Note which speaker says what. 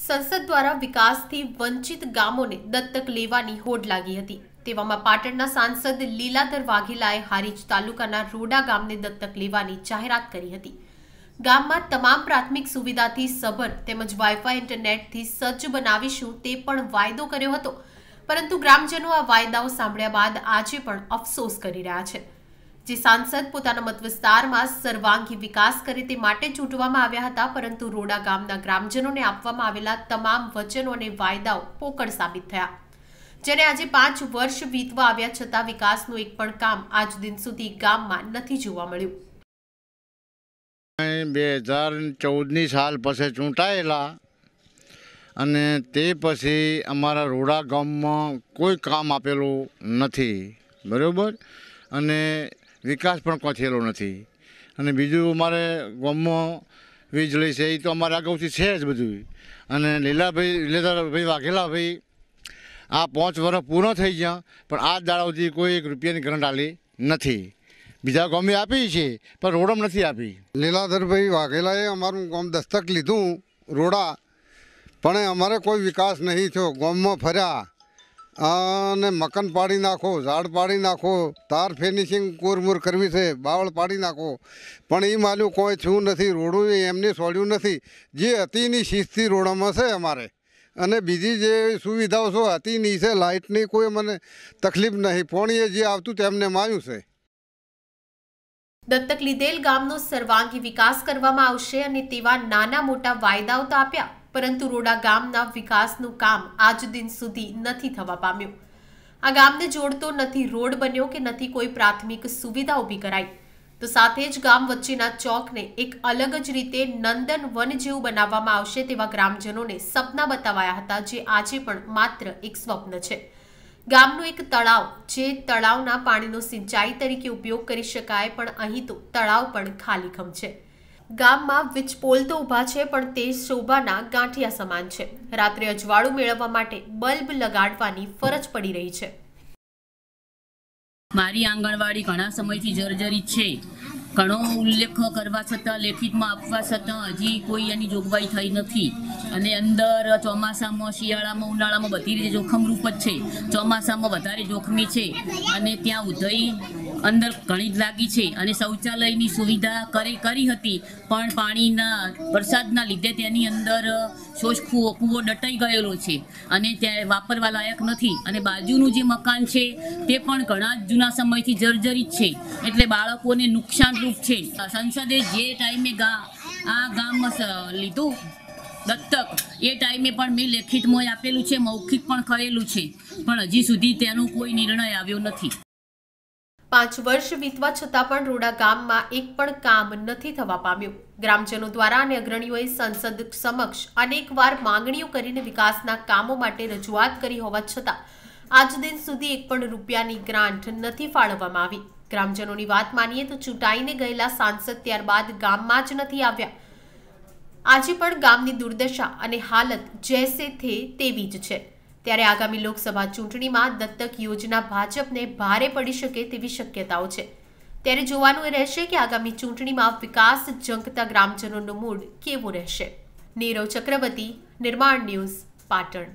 Speaker 1: સંસદ દ્વારા વિકાસથી વંચિત ગામોને દત્તક લેવાની હોડ લાગી હતી તેવામાં પાટણના સાંસદ લીલાધર વાઘેલાએ હારીજ તાલુકાના રોડા ગામને દત્તક લેવાની જાહેરાત કરી હતી ગામમાં તમામ પ્રાથમિક સુવિધાથી સભર તેમજ વાઇફાઈ ઇન્ટરનેટથી સજ્જ બનાવીશું તે પણ વાયદો કર્યો હતો પરંતુ ગ્રામજનો આ વાયદાઓ સાંભળ્યા બાદ આજે પણ અફસોસ કરી રહ્યા છે જે સાંસદ પોતાના મત વિસ્તારમાં સર્વાંગી વિકાસ કરે તે માટે ચૂંટવામાં આવ્યા હતા પરંતુ રોડા ગામના ગ્રામજનોને આપવામાં આવેલા તમામ વચનો અને વાયદાઓ પોકળ સાબિત થયા જેને આજે પાંચ વર્ષ વીતવા આવ્યા છતાં વિકાસનું એક પણ કામ આજ દિન સુધી ગામમાં નથી જોવા
Speaker 2: મળ્યું બે હજાર ચૌદની સાલ પછી ચૂંટાયેલા અને તે પછી અમારા રોડા ગામમાં કોઈ કામ આપેલું નથી બરાબર અને વિકાસ પણ કોઈ નથી અને બીજું અમારે ગામમાં વીજળી છે એ તો અમારે અગાઉથી છે જ બધું અને લીલાભાઈ લીલાભાઈ વાઘેલાભાઈ આ પાંચ વર્ષ પૂર્ણ થઈ ગયા પણ આ દાડા સુધી કોઈ એક રૂપિયાની ગ્રાન્ટ આલી નથી બીજા ગામે
Speaker 3: આપી છે પણ રોડમ નથી આપી લીલાધરભાઈ વાઘેલાએ અમારું ગામ દસ્તક લીધું રોડા પણ અમારે કોઈ વિકાસ નહીં થયો ગામમાં ફર્યા અને મકાન પાડી નાખો ઝાડ પાડી નાખો તાર ફિનિશિંગ કોરમૂર કરવી છે બાવળ પાડી નાખો પણ એ માલ્યું કોઈ છું નથી રોડું એમને સોડ્યું નથી જે અતિની શિસ્તી રોડમાં છે અમારે અને બીજી જે સુવિધાઓ શું અતિની છે લાઇટની કોઈ મને તકલીફ નહીં પોણીએ જે આવતું તેમને માર્યું છે
Speaker 1: દત્તક લીધેલ ગામનો સર્વાંગી વિકાસ કરવામાં આવશે અને તેવા નાના મોટા વાયદાઓ તો આપ્યા પરંતુ રોડા ગામના વિકાસનું કામ આજ દિન સુધી નથી થવા પામ્યું આ ગામને જોડતો નથી રોડ બન્યો કે નથી કોઈ પ્રાથમિક સુવિધા ઊભી કરાઈ તો સાથે જ ગામ વચ્ચેના ચોકને એક અલગ જ રીતે નંદન વન જેવું બનાવવામાં આવશે તેવા ગ્રામજનોને સપના બતાવાયા હતા જે આજે પણ માત્ર એક સ્વપ્ન છે ગામનું એક તળાવ જે તળાવના પાણીનો સિંચાઈ તરીકે ઉપયોગ કરી શકાય પણ અહીં તો તળાવ પણ ખાલીખમ છે ગામમાં વીજપોલ તો ઊભા છે પણ તે શોભાના ગાંઠિયા સમાન છે રાત્રે અજવાળું મેળવવા માટે બલ્બ લગાડવાની ફરજ
Speaker 4: પડી રહી છે મારી આંગણવાડી ઘણા સમયથી જર્જરી છે ઘણો ઉલ્લેખ કરવા છતાં લેખિતમાં આપવા છતાં હજી કોઈ એની જોગવાઈ થઈ નથી અને અંદર ચોમાસામાં શિયાળામાં ઉનાળામાં બધી રીતે જોખમરૂપ જ છે ચોમાસામાં વધારે જોખમી છે અને ત્યાં ઉધઈ અંદર ઘણી જ લાગી છે અને શૌચાલયની સુવિધા કરી કરી હતી પણ પાણીના વરસાદના લીધે તેની અંદર શોષ કૂવો કૂવો દટાઈ ગયેલો છે અને ત્યાં વાપરવા લાયક નથી અને બાજુનું જે મકાન છે તે પણ ઘણા જ જૂના સમયથી જર્જરિત છે એટલે બાળકોને નુકસાનરૂપ છે સંસદે જે ટાઈમે ગા આ ગામ લીધું દત્તક એ ટાઈમે પણ મેં લેખિતમાં આપેલું છે મૌખિક પણ કરેલું છે પણ હજી સુધી તેનો કોઈ નિર્ણય આવ્યો નથી
Speaker 1: પાંચ વર્ષ વીતવા છતાં પણ રોડા ગામમાં એક પણ કામ નથી થવા પામ્યું ગ્રામજનો દ્વારા અને અગ્રણીઓએ સંસદ સમક્ષ અનેકવાર માંગણીઓ કરીને વિકાસના કામો માટે રજૂઆત કરી હોવા છતાં આજ દિન સુધી એક પણ રૂપિયાની ગ્રાન્ટ નથી ફાળવવામાં આવી ગ્રામજનોની વાત માનીએ તો ચૂંટાઈને ગયેલા સાંસદ ત્યારબાદ ગામમાં જ નથી આવ્યા આજે પણ ગામની દુર્દશા અને હાલત જેસે થે તેવી જ છે ત્યારે આગામી લોકસભા ચૂંટણીમાં દત્તક યોજના ભાજપને ભારે પડી શકે તેવી શક્યતાઓ છે ત્યારે જોવાનું એ રહેશે કે આગામી ચૂંટણીમાં વિકાસ જંકતા ગ્રામજનોનું મૂડ કેવું રહેશે
Speaker 4: નીરવ ચક્રવર્તી નિર્માણ ન્યૂઝ પાટણ